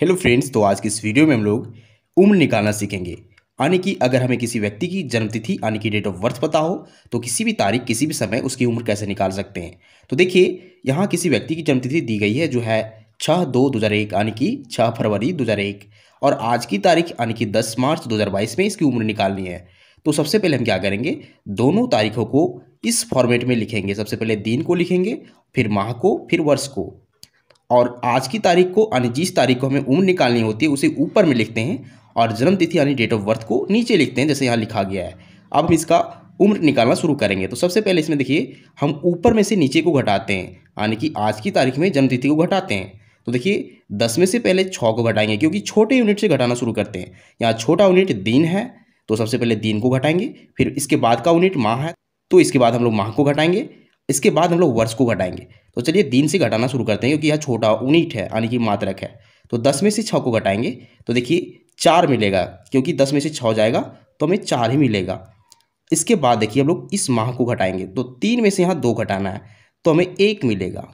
hello friends तो आज की इस वीडियो में हम लोग उम्र निकालना सीखेंगे यानी कि अगर हमें किसी व्यक्ति की जन्मतिथि यानी कि डेट ऑफ बर्थ पता हो तो किसी भी तारीख किसी भी समय उसकी उम्र कैसे निकाल सकते हैं तो देखिए यहाँ किसी व्यक्ति की जन्मतिथि दी गई है जो है छः दो दो हज़ार एक यानी कि छः फरवरी दो हज़ार एक और आज की तारीख यानी कि दस मार्च दो हज़ार बाईस में इसकी उम्र निकालनी है तो सबसे पहले हम क्या करेंगे दोनों तारीखों को इस फॉर्मेट में लिखेंगे सबसे पहले दिन को लिखेंगे फिर माह को फिर वर्ष को और आज की तारीख को यानी जिस तारीख को हमें उम्र निकालनी होती है उसे ऊपर में लिखते हैं और जन्मतिथि यानी डेट ऑफ बर्थ को नीचे लिखते हैं जैसे यहाँ लिखा गया है अब हम इसका उम्र निकालना शुरू करेंगे तो सबसे पहले इसमें देखिए हम ऊपर में से नीचे को घटाते हैं यानी कि आज की तारीख में जन्मतिथि को घटाते हैं तो देखिए दस में से पहले छः को घटाएंगे क्योंकि छोटे यूनिट से घटाना शुरू करते हैं यहाँ छोटा यूनिट दिन है तो सबसे पहले दिन को घटाएंगे फिर इसके बाद का यूनिट माह है तो इसके बाद हम लोग माह को घटाएंगे इसके बाद हम लोग वर्ष को घटाएंगे तो चलिए दिन से घटाना शुरू करते हैं क्योंकि यह छोटा यूनिट है यानी कि मात्रक है तो दस में से छः को घटाएंगे तो देखिए चार मिलेगा क्योंकि दस में से छः जाएगा तो हमें चार ही मिलेगा इसके बाद देखिए हम लोग इस माह को घटाएंगे तो तीन में से यहाँ दो घटाना है तो हमें एक मिलेगा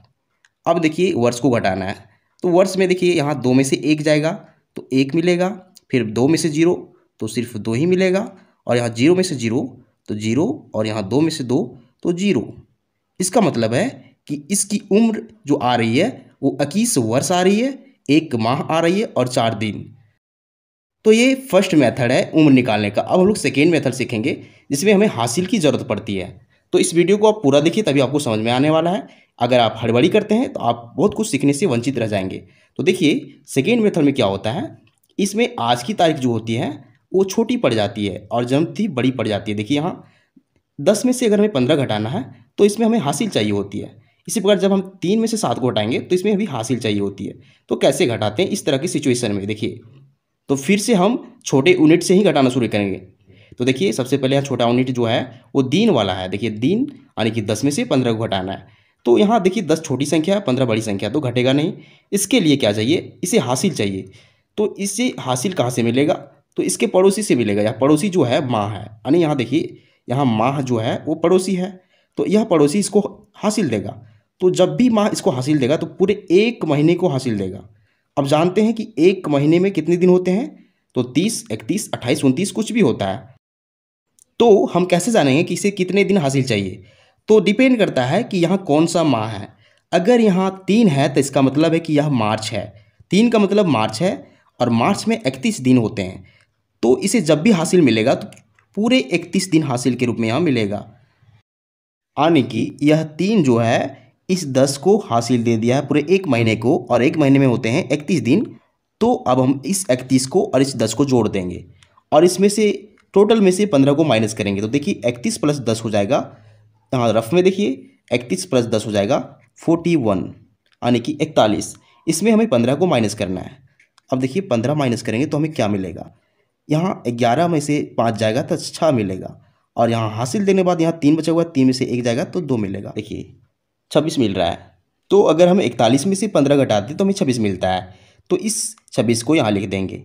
अब देखिए वर्ष को घटाना है तो वर्ष में देखिए यहाँ दो में से एक जाएगा तो एक मिलेगा फिर दो में से जीरो तो सिर्फ दो ही मिलेगा और यहाँ जीरो में से जीरो तो जीरो और यहाँ दो में से दो तो जीरो इसका मतलब है कि इसकी उम्र जो आ रही है वो इक्कीस वर्ष आ रही है एक माह आ रही है और चार दिन तो ये फर्स्ट मेथड है उम्र निकालने का अब हम लोग सेकेंड मेथड सीखेंगे जिसमें हमें हासिल की ज़रूरत पड़ती है तो इस वीडियो को आप पूरा देखिए तभी आपको समझ में आने वाला है अगर आप हड़बड़ी करते हैं तो आप बहुत कुछ सीखने से वंचित रह जाएंगे तो देखिए सेकेंड मेथड में क्या होता है इसमें आज की तारीख जो होती है वो छोटी पड़ जाती है और जन्म थी बड़ी पड़ जाती है देखिए यहाँ दस में से अगर हमें पंद्रह घटाना है तो इसमें हमें हासिल चाहिए होती है इसी प्रकार जब हम तीन में से सात को हटाएंगे तो इसमें अभी हासिल चाहिए होती है तो कैसे घटाते हैं इस तरह की सिचुएशन में देखिए तो फिर से हम छोटे यूनिट से ही घटाना शुरू करेंगे तो देखिए सबसे पहले यहाँ छोटा यूनिट जो है वो दिन वाला है देखिए दिन यानी कि दस में से पंद्रह को घटाना है तो यहाँ देखिए दस छोटी संख्या है पंद्रह बड़ी संख्या तो घटेगा नहीं इसके लिए क्या चाहिए इसे हासिल चाहिए तो इसे हासिल कहाँ से मिलेगा तो इसके पड़ोसी से मिलेगा यहाँ पड़ोसी जो है माँ है यानी यहाँ देखिए यहाँ माँ जो है वो पड़ोसी है तो यह पड़ोसी इसको हासिल देगा तो जब भी माह इसको हासिल देगा तो पूरे एक महीने को हासिल देगा अब जानते हैं कि एक महीने में कितने दिन होते हैं तो तीस इकतीस अट्ठाईस उनतीस कुछ भी होता है तो हम कैसे जानेंगे कि इसे कितने दिन हासिल चाहिए तो डिपेंड करता है कि यहाँ कौन सा माह है अगर यहाँ तीन है तो इसका मतलब है कि यह मार्च है तीन का मतलब मार्च है और मार्च में इकतीस दिन होते हैं तो इसे जब भी हासिल मिलेगा तो पूरे इकतीस दिन हासिल के रूप में यहाँ मिलेगा यानी कि यह तीन जो है इस दस को हासिल दे दिया है पूरे एक महीने को और एक महीने में होते हैं इकतीस दिन तो अब हम इस इकतीस को और इस दस को जोड़ देंगे और इसमें से टोटल में से पंद्रह को माइनस करेंगे तो देखिए इकतीस प्लस दस हो जाएगा हाँ रफ में देखिए इकतीस प्लस दस हो जाएगा फोर्टी वन यानी कि इकतालीस इसमें हमें पंद्रह को माइनस करना है अब देखिए पंद्रह माइनस करेंगे तो हमें क्या मिलेगा यहाँ ग्यारह में से पाँच जाएगा तो छः मिलेगा और यहाँ हासिल देने के बाद यहाँ तीन बचा हुआ है तीन में से एक जाएगा तो दो मिलेगा देखिए छब्बीस मिल रहा है तो अगर हम इकतालीस में से पंद्रह घटा दें तो हमें छब्बीस मिलता है तो इस छब्बीस को यहाँ लिख देंगे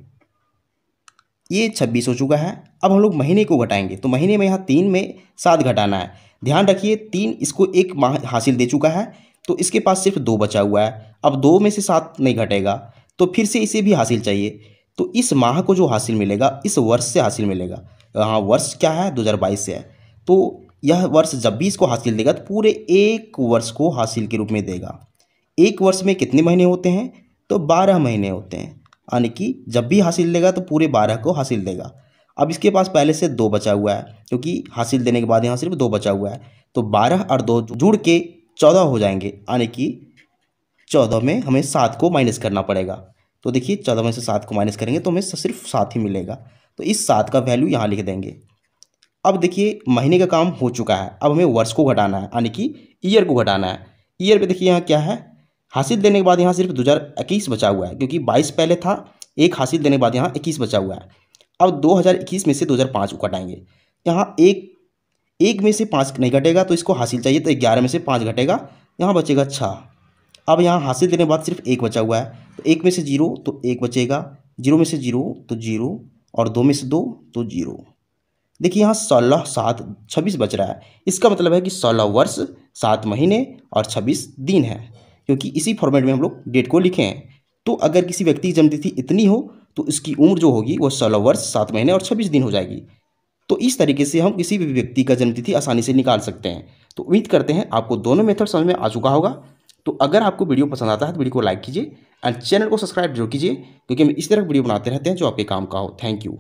ये छब्बीस हो चुका है अब हम लोग महीने को घटाएंगे तो महीने में यहाँ तीन में सात घटाना है ध्यान रखिए तीन इसको एक माह हासिल दे चुका है तो इसके पास सिर्फ दो बचा हुआ है अब दो में से सात नहीं घटेगा तो फिर से इसे भी हासिल चाहिए तो इस माह को जो हासिल मिलेगा इस वर्ष से हासिल मिलेगा हाँ वर्ष क्या है दो से है तो यह वर्ष जब भी इसको हासिल देगा तो पूरे एक वर्ष को हासिल के रूप में देगा एक वर्ष में कितने महीने होते हैं तो बारह महीने होते हैं यानी कि जब भी हासिल देगा तो पूरे बारह को हासिल देगा अब इसके पास पहले से दो बचा हुआ है क्योंकि हासिल देने के बाद यहाँ सिर्फ दो बचा हुआ है तो बारह और दो जुड़ के चौदह हो जाएंगे यानी कि चौदह में हमें सात को माइनस करना पड़ेगा तो देखिए चौदह में से सात को माइनस करेंगे तो हमें सिर्फ सात ही मिलेगा तो इस सात का वैल्यू यहाँ लिख देंगे अब देखिए महीने का काम हो चुका है अब हमें वर्ष को घटाना है यानी कि ईयर को घटाना है ईयर पे देखिए यहाँ क्या है हासिल देने के बाद यहाँ सिर्फ दो बचा हुआ है क्योंकि बाईस पहले था एक हासिल देने के बाद यहाँ इक्कीस बचा हुआ है अब 2021 में से 2005 को घटाएंगे यहाँ एक एक में से पाँच नहीं घटेगा तो इसको हासिल चाहिए तो ग्यारह में से पाँच घटेगा यहाँ बचेगा छः अब यहाँ हासिल देने के बाद सिर्फ एक बचा हुआ है तो एक में से जीरो तो एक बचेगा जीरो में से जीरो तो जीरो और दो में से दो तो जीरो देखिए यहाँ सोलह सात छब्बीस बच रहा है इसका मतलब है कि सोलह वर्ष सात महीने और छब्बीस दिन है क्योंकि इसी फॉर्मेट में हम लोग डेट को लिखे हैं तो अगर किसी व्यक्ति की जन्मतिथि इतनी हो तो इसकी उम्र जो होगी वह सोलह वर्ष सात महीने और छब्बीस दिन हो जाएगी तो इस तरीके से हम किसी भी व्यक्ति का जन्मतिथि आसानी से निकाल सकते हैं तो उम्मीद करते हैं आपको दोनों मेथड समझ में आ चुका होगा तो अगर आपको वीडियो पसंद आता है तो वीडियो को लाइक कीजिए एंड चैनल को सब्सक्राइब जरूर कीजिए क्योंकि हम इस तरह वीडियो बनाते रहते हैं जो आपके काम का हो थैंक यू